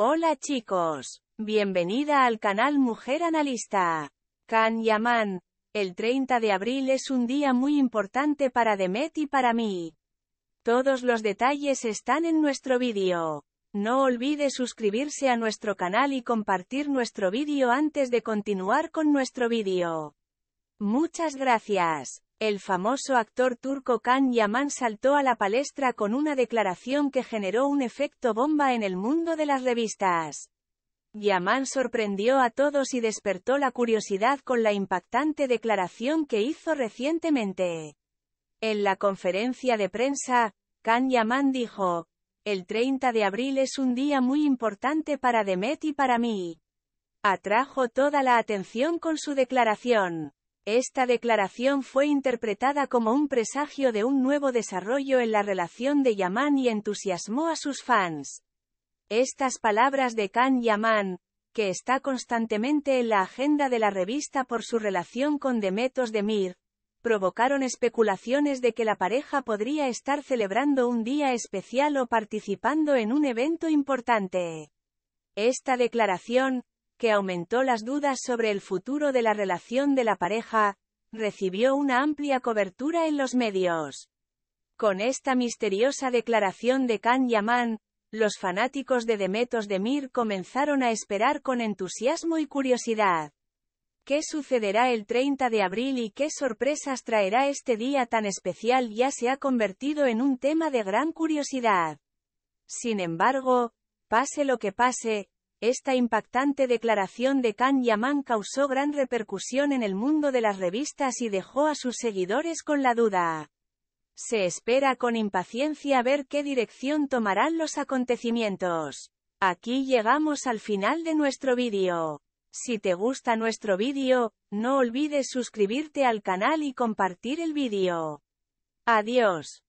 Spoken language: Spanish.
Hola chicos, bienvenida al canal Mujer Analista. Can Yaman, el 30 de abril es un día muy importante para Demet y para mí. Todos los detalles están en nuestro vídeo. No olvide suscribirse a nuestro canal y compartir nuestro vídeo antes de continuar con nuestro vídeo. Muchas gracias. El famoso actor turco Khan Yaman saltó a la palestra con una declaración que generó un efecto bomba en el mundo de las revistas. Yaman sorprendió a todos y despertó la curiosidad con la impactante declaración que hizo recientemente. En la conferencia de prensa, Khan Yaman dijo, el 30 de abril es un día muy importante para Demet y para mí. Atrajo toda la atención con su declaración. Esta declaración fue interpretada como un presagio de un nuevo desarrollo en la relación de Yaman y entusiasmó a sus fans. Estas palabras de Khan Yaman, que está constantemente en la agenda de la revista por su relación con Demetos de Mir, provocaron especulaciones de que la pareja podría estar celebrando un día especial o participando en un evento importante. Esta declaración, que aumentó las dudas sobre el futuro de la relación de la pareja, recibió una amplia cobertura en los medios. Con esta misteriosa declaración de Can Yaman, los fanáticos de Demetos Demir comenzaron a esperar con entusiasmo y curiosidad. ¿Qué sucederá el 30 de abril y qué sorpresas traerá este día tan especial? Ya se ha convertido en un tema de gran curiosidad. Sin embargo, pase lo que pase, esta impactante declaración de Kan Yaman causó gran repercusión en el mundo de las revistas y dejó a sus seguidores con la duda. Se espera con impaciencia ver qué dirección tomarán los acontecimientos. Aquí llegamos al final de nuestro vídeo. Si te gusta nuestro vídeo, no olvides suscribirte al canal y compartir el vídeo. Adiós.